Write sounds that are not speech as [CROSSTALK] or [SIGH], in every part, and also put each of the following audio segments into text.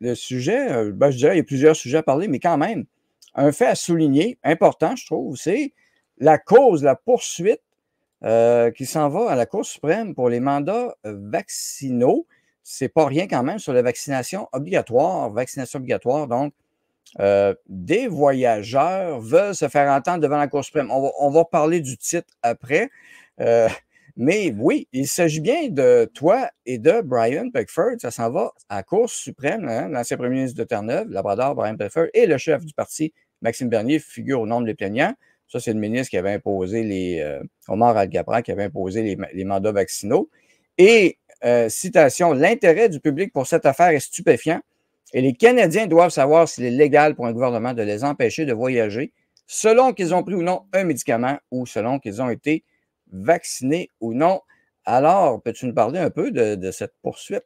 le sujet, euh, ben, je dirais, il y a plusieurs sujets à parler, mais quand même, un fait à souligner, important, je trouve, c'est la cause, la poursuite euh, qui s'en va à la Cour suprême pour les mandats euh, vaccinaux. C'est pas rien quand même sur la vaccination obligatoire, vaccination obligatoire. Donc, des voyageurs veulent se faire entendre devant la Cour suprême. On va, on parler du titre après. Euh, mais oui, il s'agit bien de toi et de Brian Peckford. Ça s'en va à Cour suprême. Hein, l'ancien premier ministre de Terre-Neuve, Labrador, Brian Peckford, et le chef du parti, Maxime Bernier, figure au nom des plaignants. Ça, c'est le ministre qui avait imposé les. Euh, Omar al qui avait imposé les, mandats vaccinaux. Et, euh, citation, l'intérêt du public pour cette affaire est stupéfiant et les Canadiens doivent savoir s'il est légal pour un gouvernement de les empêcher de voyager selon qu'ils ont pris ou non un médicament ou selon qu'ils ont été vaccinés ou non. Alors, peux-tu nous parler un peu de, cette poursuite?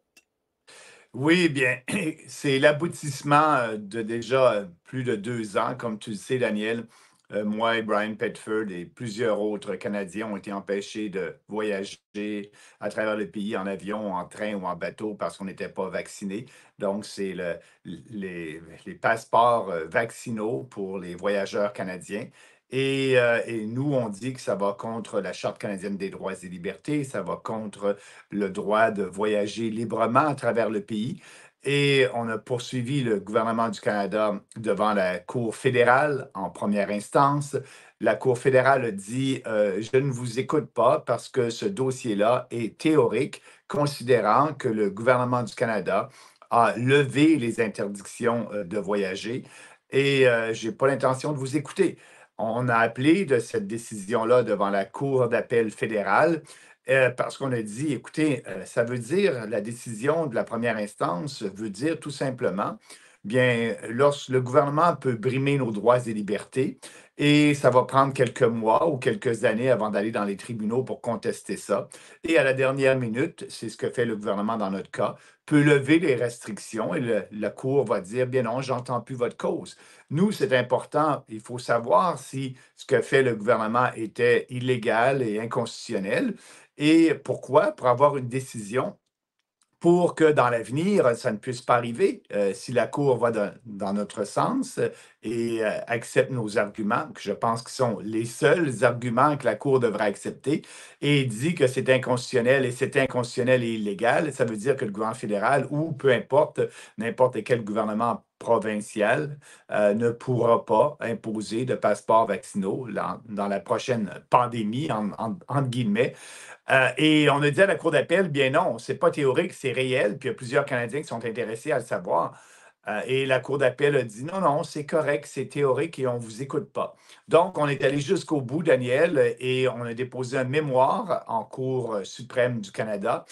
Oui, bien, [CLEARS THROAT] c'est l'aboutissement euh, de déjà euh, plus de deux ans. Comme tu le sais, Daniel, euh, moi et Brian Petford et plusieurs autres Canadiens ont été empêchés de voyager à travers le pays en avion, en train ou en bateau parce qu'on n'était pas vaccinés. Donc, c'est les, passeports vaccinaux pour les voyageurs canadiens. Euh, et, nous, on dit que ça va contre la Charte canadienne des droits et libertés, ça va contre le droit de voyager librement à travers le pays. Et on a poursuivi le gouvernement du Canada devant la Cour fédérale en première instance. La Cour fédérale a dit euh, Je ne vous écoute pas parce que ce dossier-là est théorique, considérant que le gouvernement du Canada a levé les interdictions euh, de voyager et j'ai je n'ai pas l'intention de vous écouter on a appelé de cette décision-là devant la Cour d'appel fédérale euh, parce qu'on a dit, écoutez, euh, ça veut dire, la décision de la première instance veut dire tout simplement, bien, lorsque le gouvernement peut brimer nos droits et libertés, et ça va prendre quelques mois ou quelques années avant d'aller dans les tribunaux pour contester ça. Et à la dernière minute, c'est ce que fait le gouvernement dans notre cas, peut lever les restrictions et la Cour va dire, bien non, j'entends plus votre cause. Nous, c'est important, il faut savoir si ce que fait le gouvernement était illégal et inconstitutionnel. Et pourquoi? Pour avoir une décision pour que dans l'avenir, ça ne puisse pas arriver euh, si la Cour voit dans notre sens euh, et euh, accepte nos arguments, que je pense que sont les seuls arguments que la Cour devrait accepter, et dit que c'est inconstitutionnel et c'est inconstitutionnel et illégal, ça veut dire que le gouvernement fédéral ou peu importe, n'importe quel gouvernement provincial euh, ne pourra pas imposer de passeports vaccinaux dans, la prochaine pandémie, en, entre guillemets. Euh, et on a dit à la Cour d'appel, bien non, c'est pas théorique, c'est réel, puis il y a plusieurs Canadiens qui sont intéressés à le savoir. Euh, et la Cour d'appel a dit non, non, c'est correct, c'est théorique et on ne vous écoute pas. Donc, on est allé jusqu'au bout, Daniel, et on a déposé un mémoire en Cour suprême du Canada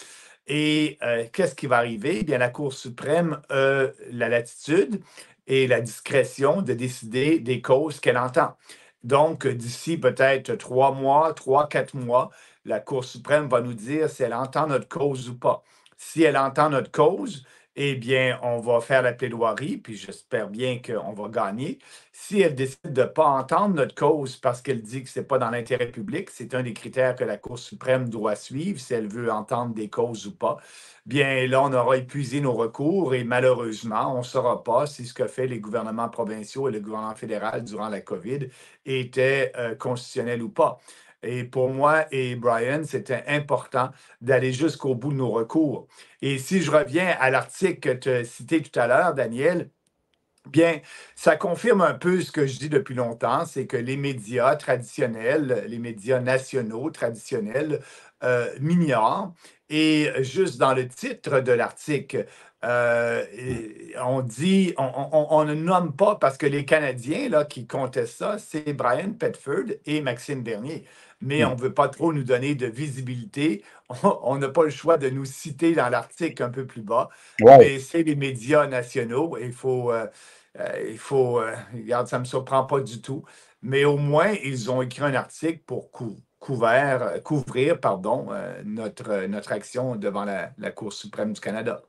et euh, qu'est-ce qui va arriver? Eh bien, la Cour suprême a euh, la latitude et la discrétion de décider des causes qu'elle entend. Donc, d'ici peut-être trois mois, trois, quatre mois, la Cour suprême va nous dire si elle entend notre cause ou pas. Si elle entend notre cause, eh bien, on va faire la plaidoirie, puis j'espère bien qu'on va gagner. Si elle décide de ne pas entendre notre cause parce qu'elle dit que ce n'est pas dans l'intérêt public, c'est un des critères que la Cour suprême doit suivre, si elle veut entendre des causes ou pas, bien là, on aura épuisé nos recours et malheureusement, on ne saura pas si ce que fait les gouvernements provinciaux et le gouvernement fédéral durant la COVID était euh, constitutionnel ou pas. Et pour moi et Brian, c'était important d'aller jusqu'au bout de nos recours. Et si je reviens à l'article que tu as cité tout à l'heure, Daniel, Bien, ça confirme un peu ce que je dis depuis longtemps, c'est que les médias traditionnels, les médias nationaux traditionnels, euh, et juste dans le titre de l'article, euh, on dit, on, ne nomme pas parce que les Canadiens là, qui contestent ça, c'est Brian Petford et Maxime Bernier. Mais hmm. on ne veut pas trop nous donner de visibilité. [LAUGHS] On n'a pas le choix de nous citer dans l'article un peu plus bas. Mais c'est les médias nationaux. Il faut, euh, il faut regarde, ça ne me surprend pas du tout. Mais au moins, ils ont écrit un article pour, coup couvrir pardon, euh, notre, notre action devant la, Cour suprême du Canada.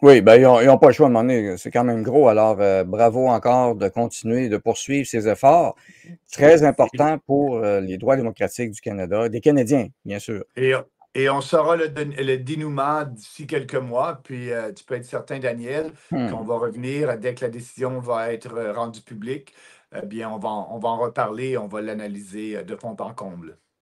Oui, ben, ils n'ont pas le choix à un C'est quand même gros. Alors, euh, bravo encore de continuer, de poursuivre ces efforts. Très important pour euh, les droits démocratiques du Canada, des Canadiens, bien sûr. Et, on saura le, le dénouement d'ici quelques mois. Puis, tu peux être certain, Daniel, hmm. qu'on va revenir dès que la décision va être rendue publique. Eh bien, on va, on va en reparler, on va l'analyser de fond en comble.